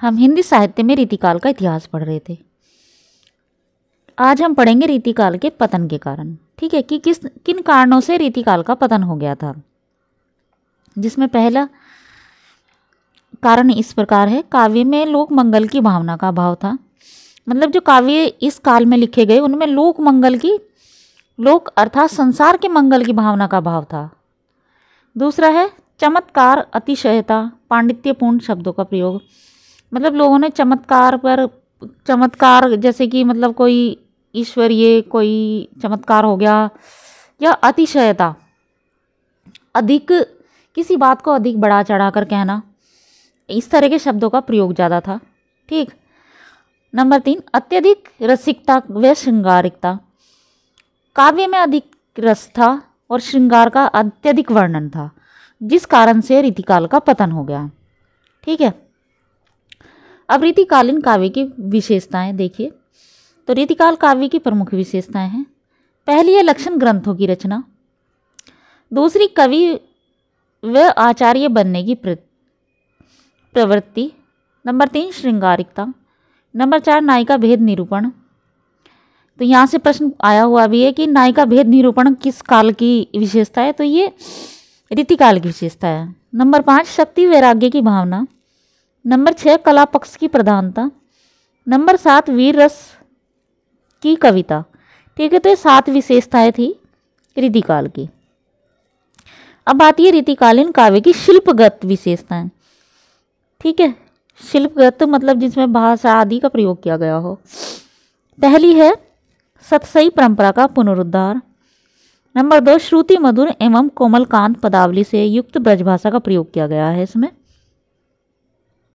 हम हिंदी साहित्य में रीतिकाल का इतिहास पढ़ रहे थे आज हम पढ़ेंगे रीतिकाल के पतन के कारण ठीक है कि किस किन कारणों से रीतिकाल का पतन हो गया था जिसमें पहला कारण इस प्रकार है काव्य में लोक मंगल की भावना का भाव था मतलब जो काव्य इस काल में लिखे गए उनमें लोक मंगल की लोक अर्थात संसार के मंगल की भावना का भाव था दूसरा है चमत्कार अतिशयता पांडित्यपूर्ण शब्दों का प्रयोग मतलब लोगों ने चमत्कार पर चमत्कार जैसे कि मतलब कोई ईश्वरीय कोई चमत्कार हो गया या अतिशयता अधिक किसी बात को अधिक बढ़ा चढ़ा कर कहना इस तरह के शब्दों का प्रयोग ज़्यादा था ठीक नंबर तीन अत्यधिक रसिकता व श्रृंगारिकता काव्य में अधिक रस था और श्रृंगार का अत्यधिक वर्णन था जिस कारण से रीतिकाल का पतन हो गया ठीक है अब रीतिकालीन काव्य की विशेषताएं देखिए तो रीतिकाल काव्य की प्रमुख विशेषताएं हैं पहली है लक्षण ग्रंथों की रचना दूसरी कवि व आचार्य बनने की प्रवृत्ति नंबर तीन श्रृंगारिकता नंबर चार नायिका भेद निरूपण तो यहाँ से प्रश्न आया हुआ भी है कि नायिका भेद निरूपण किस काल की विशेषता है तो ये रीतिकाल की विशेषता है नंबर पाँच शक्ति वैराग्य की भावना नंबर छः कला पक्ष की प्रधानता नंबर सात वीर रस की कविता ठीक है तो ये सात विशेषताएं थी रीतिकाल की अब आती है रीतिकालीन काव्य की शिल्पगत विशेषताएं ठीक है शिल्पगत मतलब जिसमें भाषा आदि का प्रयोग किया गया हो पहली है सतसई परंपरा का पुनरुद्धार नंबर दो श्रुति मधुर एवं कोमलकांत पदावली से युक्त ब्रजभाषा का प्रयोग किया गया है इसमें